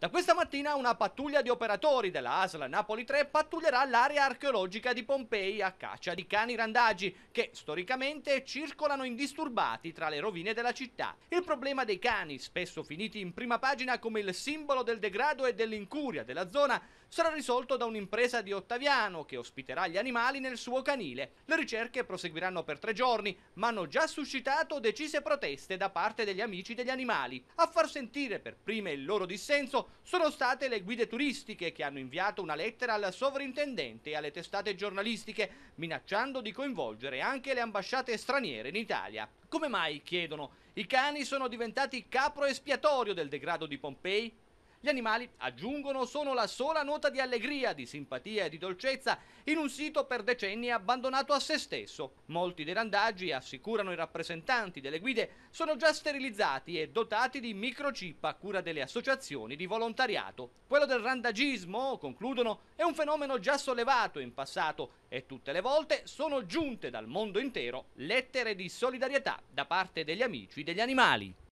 Da questa mattina una pattuglia di operatori della ASLA Napoli 3 pattuglierà l'area archeologica di Pompei a caccia di cani randagi che storicamente circolano indisturbati tra le rovine della città. Il problema dei cani, spesso finiti in prima pagina come il simbolo del degrado e dell'incuria della zona, sarà risolto da un'impresa di Ottaviano che ospiterà gli animali nel suo canile. Le ricerche proseguiranno per tre giorni, ma hanno già suscitato decise proteste da parte degli amici degli animali. A far sentire per prime il loro dissenso sono state le guide turistiche che hanno inviato una lettera al sovrintendente e alle testate giornalistiche, minacciando di coinvolgere anche le ambasciate straniere in Italia. Come mai, chiedono, i cani sono diventati capro espiatorio del degrado di Pompei? Gli animali, aggiungono, sono la sola nota di allegria, di simpatia e di dolcezza in un sito per decenni abbandonato a se stesso. Molti dei randaggi, assicurano i rappresentanti delle guide, sono già sterilizzati e dotati di microchip a cura delle associazioni di volontariato. Quello del randagismo, concludono, è un fenomeno già sollevato in passato e tutte le volte sono giunte dal mondo intero lettere di solidarietà da parte degli amici degli animali.